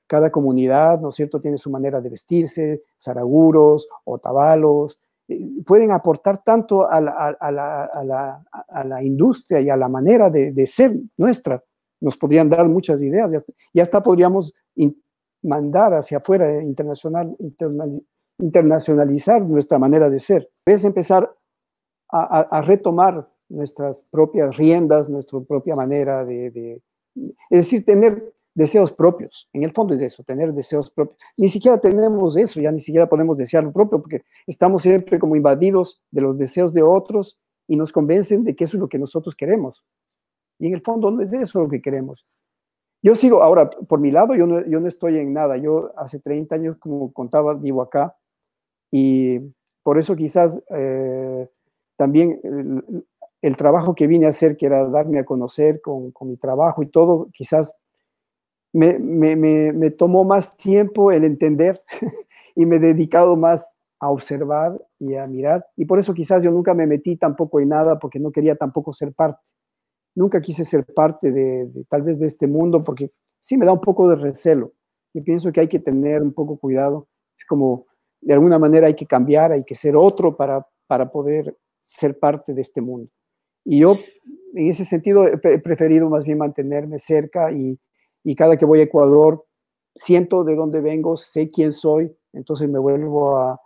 cada, comunidad, ¿no es cierto?, tiene su manera de vestirse, zaraguros, o tabalos. Eh, pueden aportar tanto a la, a la, a la, a la industria y a la manera de, de ser nuestra nos podrían dar muchas ideas y hasta, podríamos mandar hacia afuera, eh, internacional, internacionalizar nuestra manera de ser. Es empezar a, retomar nuestras propias riendas, nuestra propia manera de, Es decir, tener deseos propios. En el fondo es eso, tener deseos propios. Ni siquiera tenemos eso, ya ni siquiera podemos desear lo propio, porque estamos siempre como invadidos de los deseos de otros y nos convencen de que eso es lo que nosotros queremos. Y en el fondo no es eso lo que queremos. Yo sigo, ahora, por mi lado, yo no, yo no estoy en nada. Yo hace 30 años, como contaba, vivo acá. Y por eso quizás eh, también el, trabajo que vine a hacer, que era darme a conocer con, mi trabajo y todo, quizás me, me, me tomó más tiempo el entender y me he dedicado más a observar y a mirar. Y por eso quizás yo nunca me metí tampoco en nada porque no quería tampoco ser parte nunca quise ser parte de, tal vez de este mundo porque sí me da un poco de recelo. Yo pienso que hay que tener un poco cuidado. Es como, de alguna manera hay que cambiar, hay que ser otro para, poder ser parte de este mundo. Y yo, en ese sentido, he preferido más bien mantenerme cerca y, y cada que voy a Ecuador, siento de dónde vengo, sé quién soy, entonces me vuelvo a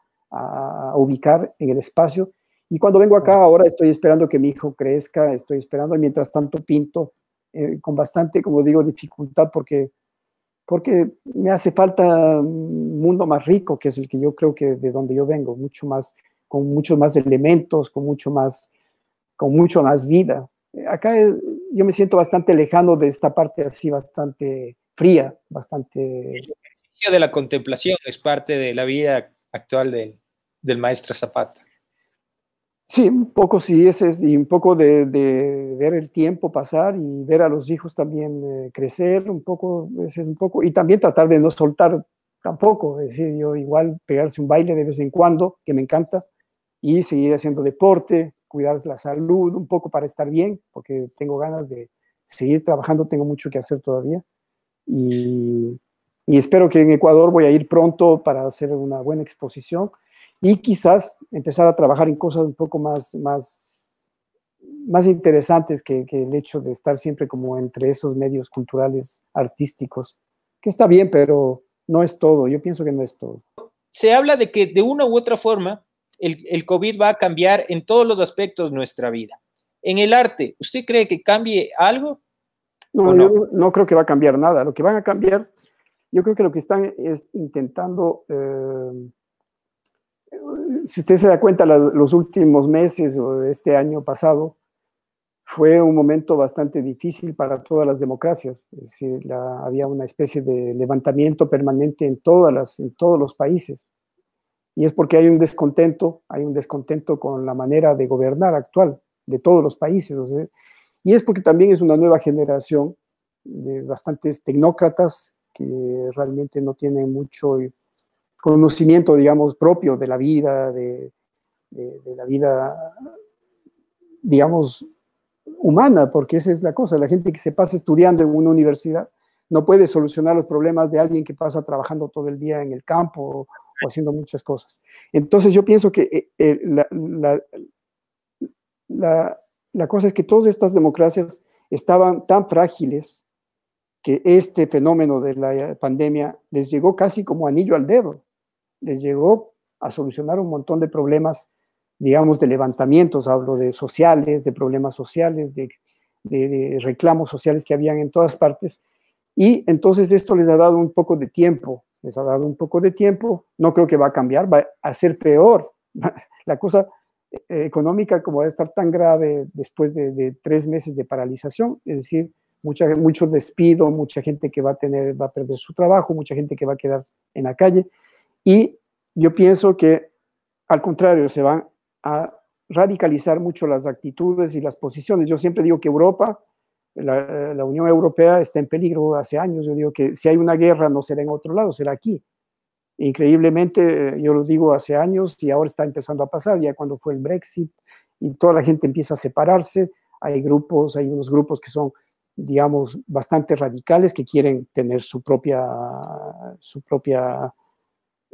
ubicar en el espacio y cuando vengo acá, ahora estoy esperando que mi hijo crezca, estoy esperando, y mientras tanto pinto eh, con bastante, como digo, dificultad, porque, porque me hace falta un mundo más rico, que es el que yo creo que de donde yo vengo, mucho más, con muchos más elementos, con mucho más, con mucho más vida. Acá eh, yo me siento bastante lejano de esta parte así, bastante fría, bastante... El ejercicio de la contemplación es parte de la vida actual del maestro Zapata. Sí, un poco sí, y un poco de, ver el tiempo pasar y ver a los hijos también eh, crecer, un poco, ese un poco, y también tratar de no soltar tampoco, es decir, yo igual pegarse un baile de vez en cuando, que me encanta, y seguir haciendo deporte, cuidar la salud un poco para estar bien, porque tengo ganas de seguir trabajando, tengo mucho que hacer todavía, y espero que en Ecuador voy a ir pronto para hacer una buena exposición y quizás empezar a trabajar en cosas un poco más, más, más interesantes que, el hecho de estar siempre como entre esos medios culturales artísticos, que está bien, pero no es todo, yo pienso que no es todo. Se habla de que de una u otra forma el, el COVID va a cambiar en todos los aspectos nuestra vida. En el arte, ¿usted cree que cambie algo? No, no? creo que va a cambiar nada. Lo que van a cambiar, yo creo que lo que están es intentando eh, si usted se da cuenta, los últimos meses o este año pasado fue un momento bastante difícil para todas las democracias. había una especie de levantamiento permanente en, todas en todos los países. Y es porque hay un descontento, hay un descontento con la manera de gobernar actual de todos los países. y es porque también es una nueva generación de bastantes tecnócratas que realmente no tienen mucho conocimiento, digamos, propio de la vida, de, la vida, digamos, humana, porque esa es la cosa. La gente que se pasa estudiando en una universidad no puede solucionar los problemas de alguien que pasa trabajando todo el día en el campo o haciendo muchas cosas. Entonces yo pienso que eh, eh, la cosa es que todas estas democracias estaban tan frágiles que este fenómeno de la pandemia les llegó casi como anillo al dedo les llegó a solucionar un montón de problemas, digamos, de levantamientos, hablo de sociales, de problemas sociales, de, reclamos sociales que habían en todas partes. Y entonces esto les ha dado un poco de tiempo, les ha dado un poco de tiempo, no creo que va a cambiar, va a ser peor. La cosa eh, económica como va a estar tan grave después de, tres meses de paralización, es decir, mucha, mucho despido, mucha gente que va a tener, va a perder su trabajo, mucha gente que va a quedar en la calle. Y yo pienso que, al contrario, se van a radicalizar mucho las actitudes y las posiciones. Yo siempre digo que Europa, la, Unión Europea está en peligro hace años. Yo digo que si hay una guerra no será en otro lado, será aquí. Increíblemente, eh, yo lo digo hace años y ahora está empezando a pasar, ya cuando fue el Brexit y toda la gente empieza a separarse, hay grupos, hay unos grupos que son, digamos, bastante radicales que quieren tener su propia, su propia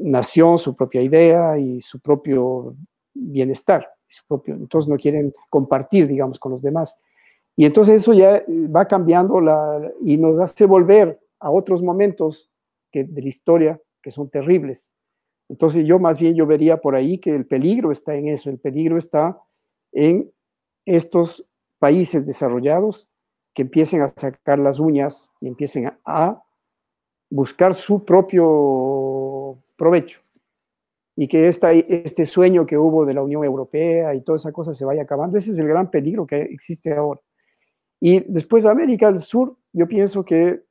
nación, su propia idea y su propio bienestar. Su propio, entonces no quieren compartir, digamos, con los demás. Y entonces eso ya eh, va cambiando la, y nos hace volver a otros momentos que, de la historia que son terribles. Entonces yo más bien yo vería por ahí que el peligro está en eso, el peligro está en estos países desarrollados que empiecen a sacar las uñas y empiecen a, a buscar su propio provecho y que este sueño que hubo de la Unión Europea y toda esa cosa se vaya acabando. Ese es el gran peligro que existe ahora. Y después de América del Sur, yo pienso que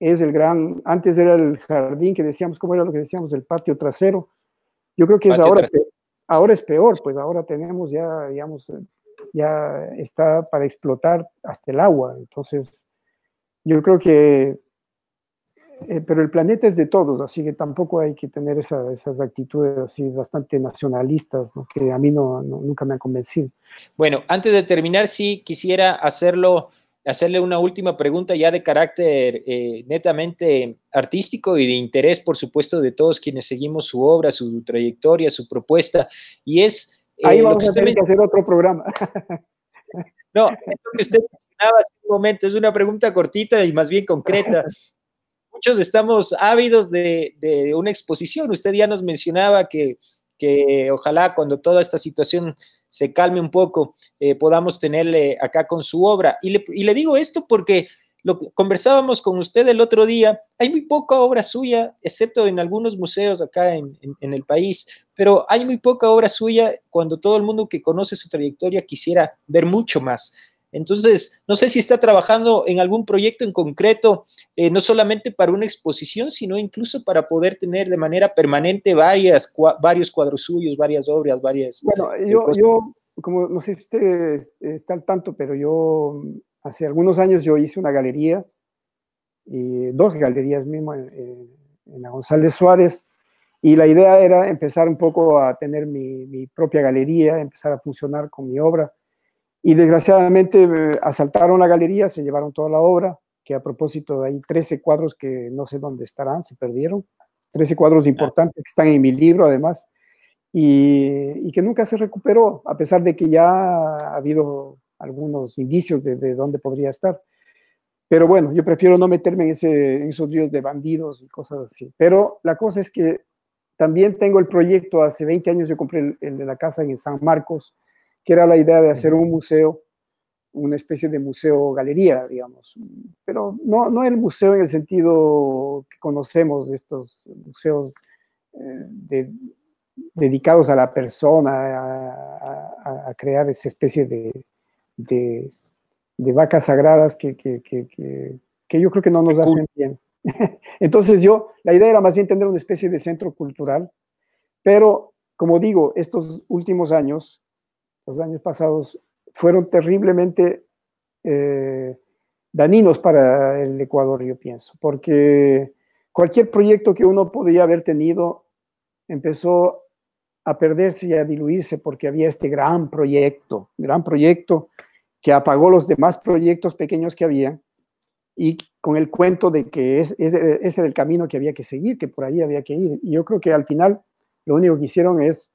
es el gran, antes era el jardín que decíamos, ¿cómo era lo que decíamos? El patio trasero. Yo creo que es ahora, ahora es peor, pues ahora tenemos ya, digamos, ya está para explotar hasta el agua. Entonces, yo creo que eh, pero el planeta es de todos, así que tampoco hay que tener esas actitudes así bastante nacionalistas, que a mí nunca me han convencido. Bueno, antes de terminar, sí quisiera hacerlo, hacerle una última pregunta ya de carácter eh, netamente artístico y de interés, por supuesto, de todos quienes seguimos su obra, su trayectoria, su propuesta, y es... Eh, Ahí vamos a tener que hacer otro programa. No, es lo que usted mencionaba hace un momento, es una pregunta cortita y más bien concreta muchos estamos ávidos de, una exposición. Usted ya nos mencionaba que, que ojalá cuando toda esta situación se calme un poco, eh, podamos tenerle acá con su obra. Y le, digo esto porque lo conversábamos con usted el otro día, hay muy poca obra suya, excepto en algunos museos acá en, en, el país, pero hay muy poca obra suya cuando todo el mundo que conoce su trayectoria quisiera ver mucho más. Entonces, no sé si está trabajando en algún proyecto en concreto, eh, no solamente para una exposición, sino incluso para poder tener de manera permanente varias, varios cuadros suyos, varias obras, varias... Bueno, eh, yo, yo, como no sé si usted está al tanto, pero yo hace algunos años yo hice una galería, eh, dos galerías mismo en, la González Suárez, y la idea era empezar un poco a tener mi propia galería, empezar a funcionar con mi obra y desgraciadamente eh, asaltaron la galería, se llevaron toda la obra, que a propósito hay 13 cuadros que no sé dónde estarán, se perdieron, 13 cuadros importantes que están en mi libro además, y, que nunca se recuperó, a pesar de que ya ha habido algunos indicios de, dónde podría estar. Pero bueno, yo prefiero no meterme en, esos ríos de bandidos y cosas así. Pero la cosa es que también tengo el proyecto, hace 20 años yo compré el de la casa en San Marcos, que era la idea de hacer un museo, una especie de museo-galería, digamos. Pero no, no el museo en el sentido que conocemos estos museos eh, dedicados a la persona, a, crear esa especie de, de, de vacas sagradas que, que, que, que, yo creo que no nos hacen bien. Entonces yo, la idea era más bien tener una especie de centro cultural, pero como digo, estos últimos años los años pasados fueron terriblemente eh, daninos para el Ecuador, yo pienso, porque cualquier proyecto que uno podía haber tenido empezó a perderse y a diluirse porque había este gran proyecto, gran proyecto que apagó los demás proyectos pequeños que había y con el cuento de que ese, ese era el camino que había que seguir, que por ahí había que ir. Y yo creo que al final lo único que hicieron es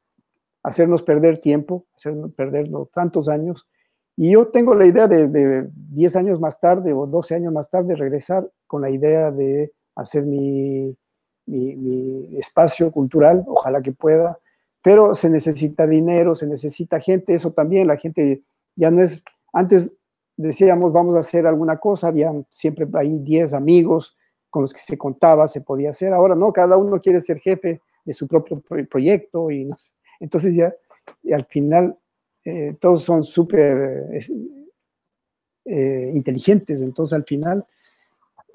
hacernos perder tiempo, hacernos perder tantos años. Y yo tengo la idea de, de 10 años más tarde o 12 años más tarde regresar con la idea de hacer mi, mi, mi, espacio cultural, ojalá que pueda, pero se necesita dinero, se necesita gente, eso también, la gente ya no es, antes decíamos vamos a hacer alguna cosa, había siempre ahí 10 amigos con los que se contaba, se podía hacer, ahora no, cada uno quiere ser jefe de su propio proyecto y no sé. Entonces ya al final eh, todos son súper eh, inteligentes, entonces al final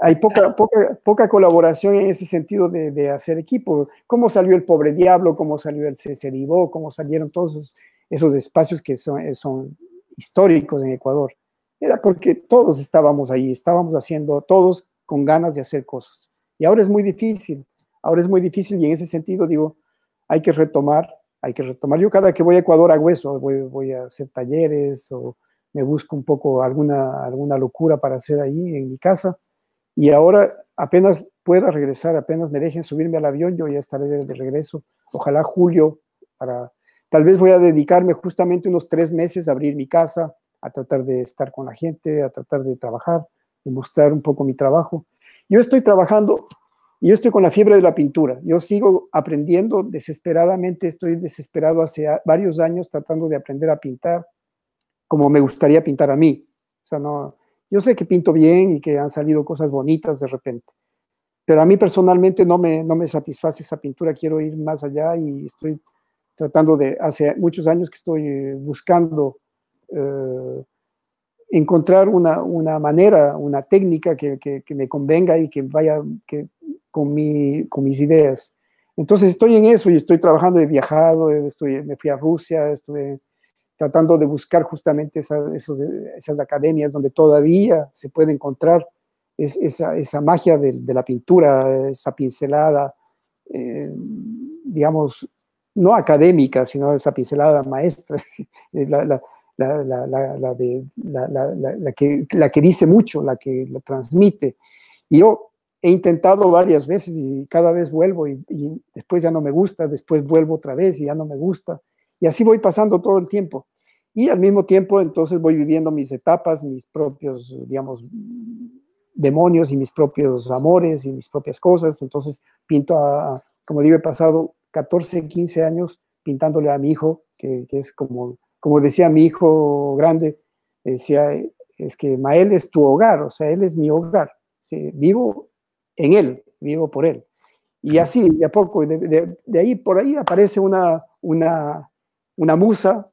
hay poca, poca, poca colaboración en ese sentido de, de, hacer equipo. ¿Cómo salió el pobre diablo? ¿Cómo salió el Ceribó? ¿Cómo salieron todos esos, esos espacios que son, eh, son, históricos en Ecuador? Era porque todos estábamos ahí, estábamos haciendo todos con ganas de hacer cosas. Y ahora es muy difícil, ahora es muy difícil y en ese sentido digo, hay que retomar hay que retomar. Yo cada que voy a Ecuador hago eso, voy, a hacer talleres o me busco un poco alguna, alguna locura para hacer ahí en mi casa. Y ahora apenas pueda regresar, apenas me dejen subirme al avión, yo ya estaré de, regreso. Ojalá julio, para, tal vez voy a dedicarme justamente unos tres meses a abrir mi casa, a tratar de estar con la gente, a tratar de trabajar, de mostrar un poco mi trabajo. Yo estoy trabajando y yo estoy con la fiebre de la pintura. Yo sigo aprendiendo desesperadamente, estoy desesperado hace varios años tratando de aprender a pintar como me gustaría pintar a mí. O sea, no, yo sé que pinto bien y que han salido cosas bonitas de repente, pero a mí personalmente no me, no me satisface esa pintura, quiero ir más allá y estoy tratando de, hace muchos años que estoy eh, buscando eh, encontrar una, manera, una técnica que, que, me convenga y que vaya, que con, con mis ideas. Entonces estoy en eso y estoy trabajando, he viajado, estoy, me fui a Rusia, estuve tratando de buscar justamente esas academias donde todavía se puede encontrar esa, magia de, la pintura, esa pincelada, eh, digamos, no académica, sino esa pincelada maestra, la, que, la, que, dice mucho, la que la transmite. Y yo he intentado varias veces y cada vez vuelvo y, después ya no me gusta, después vuelvo otra vez y ya no me gusta. Y así voy pasando todo el tiempo. Y al mismo tiempo entonces voy viviendo mis etapas, mis propios, digamos, demonios y mis propios amores y mis propias cosas. Entonces pinto a, como digo, he pasado 14, 15 años pintándole a mi hijo, que, es como, como decía mi hijo grande, decía, es que Mael es tu hogar, o sea, él es mi hogar. vivo en Él, vivo por Él. Y así, de a poco, de, ahí por ahí aparece una, una, musa.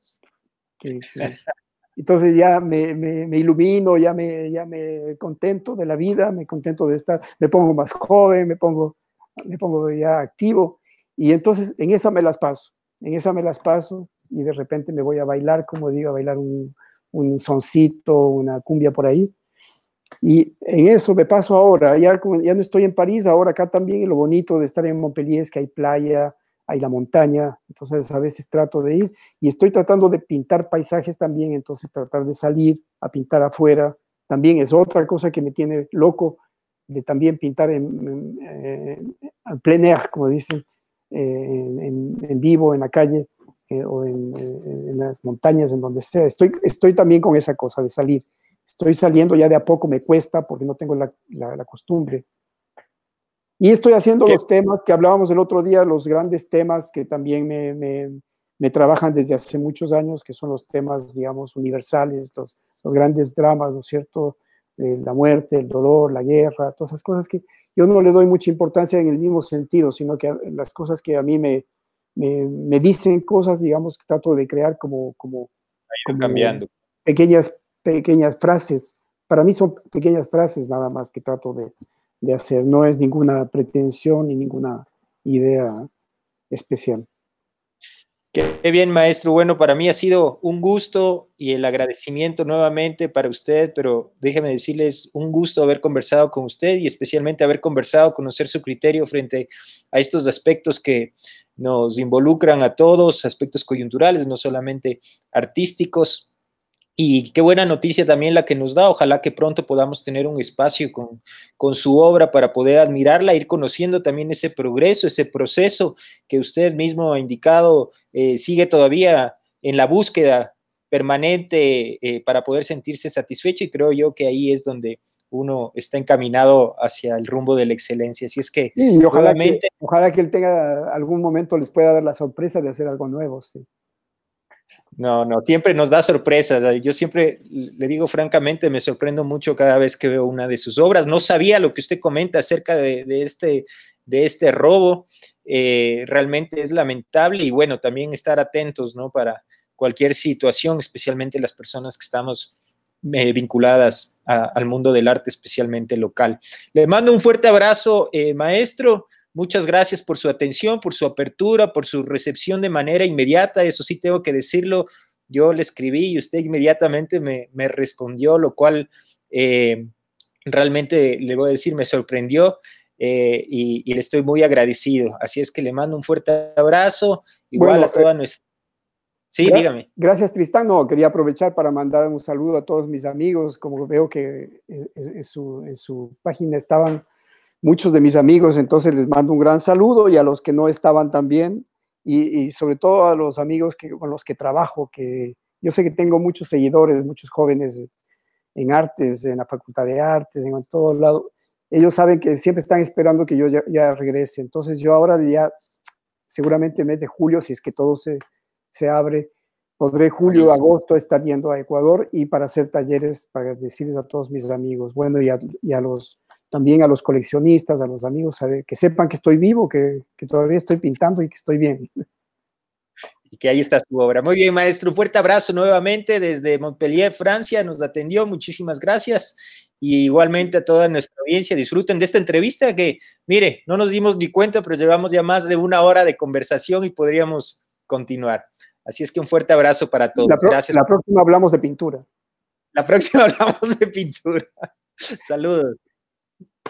entonces ya me, me, ilumino, ya me, ya contento de la vida, me contento de estar, me pongo más joven, me pongo, me pongo ya activo. Y entonces en esa me las paso, en esa me las paso y de repente me voy a bailar, como digo, a bailar un, un soncito, una cumbia por ahí. Y en eso me paso ahora, ya, no estoy en París, ahora acá también, lo bonito de estar en Montpellier es que hay playa, hay la montaña, entonces a veces trato de ir y estoy tratando de pintar paisajes también, entonces tratar de salir a pintar afuera, también es otra cosa que me tiene loco, de también pintar en, eh, plein air, como dicen, eh, en, vivo, en la calle eh, o en, las montañas, en donde sea. estoy también con esa cosa de salir. Estoy saliendo ya de a poco, me cuesta porque no tengo la, la, costumbre. Y estoy haciendo los temas que hablábamos el otro día, los grandes temas que también me, me, trabajan desde hace muchos años, que son los temas, digamos, universales, los, los grandes dramas, ¿no es cierto? Eh, la muerte, el dolor, la guerra, todas esas cosas que yo no le doy mucha importancia en el mismo sentido, sino que las cosas que a mí me, me, me dicen cosas, digamos, que trato de crear como, como, como cambiando. pequeñas pequeñas frases. Para mí son pequeñas frases nada más que trato de, hacer. No es ninguna pretensión ni ninguna idea especial. Qué bien, maestro. Bueno, para mí ha sido un gusto y el agradecimiento nuevamente para usted, pero déjeme decirles, un gusto haber conversado con usted y especialmente haber conversado, conocer su criterio frente a estos aspectos que nos involucran a todos, aspectos coyunturales, no solamente artísticos. Y qué buena noticia también la que nos da. Ojalá que pronto podamos tener un espacio con, su obra para poder admirarla, ir conociendo también ese progreso, ese proceso que usted mismo ha indicado, eh, sigue todavía en la búsqueda permanente eh, para poder sentirse satisfecho y creo yo que ahí es donde uno está encaminado hacia el rumbo de la excelencia. Así es que, y ojalá, que ojalá que él tenga algún momento les pueda dar la sorpresa de hacer algo nuevo. Sí. No, no, siempre nos da sorpresas. Yo siempre le digo francamente, me sorprendo mucho cada vez que veo una de sus obras. No sabía lo que usted comenta acerca de, este, de este robo. Eh, realmente es lamentable y bueno, también estar atentos, ¿no? Para cualquier situación, especialmente las personas que estamos eh, vinculadas al mundo del arte, especialmente local. Le mando un fuerte abrazo, eh, maestro. Muchas gracias por su atención, por su apertura, por su recepción de manera inmediata. Eso sí tengo que decirlo. Yo le escribí y usted inmediatamente me, respondió, lo cual eh, realmente le voy a decir, me sorprendió eh, y, le estoy muy agradecido. Así es que le mando un fuerte abrazo, igual a toda eh, nuestra... Sí, dígame. Gracias, Tristán. No, quería aprovechar para mandar un saludo a todos mis amigos, como veo que su, en su, página estaban muchos de mis amigos, entonces les mando un gran saludo y a los que no estaban también, y, y, sobre todo a los amigos que, con los que trabajo, que yo sé que tengo muchos seguidores, muchos jóvenes en artes, en la Facultad de Artes, en todo lado. Ellos saben que siempre están esperando que yo ya, regrese. Entonces yo ahora ya, seguramente el mes de julio, si es que todo se, abre, podré julio, o agosto estar yendo a Ecuador y para hacer talleres, para decirles a todos mis amigos, bueno, y a los también a los coleccionistas, a los amigos, a que sepan que estoy vivo, que, todavía estoy pintando y que estoy bien y que ahí está su obra. Muy bien, maestro, un fuerte abrazo nuevamente desde Montpellier, Francia, nos atendió, muchísimas gracias. Y igualmente a toda nuestra audiencia, disfruten de esta entrevista que, mire, no nos dimos ni cuenta, pero llevamos ya más de una hora de conversación y podríamos continuar. Así es que un fuerte abrazo para todos. gracias. La próxima hablamos de pintura. La próxima hablamos de pintura. Saludos.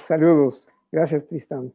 Saludos. Gracias, Tristan.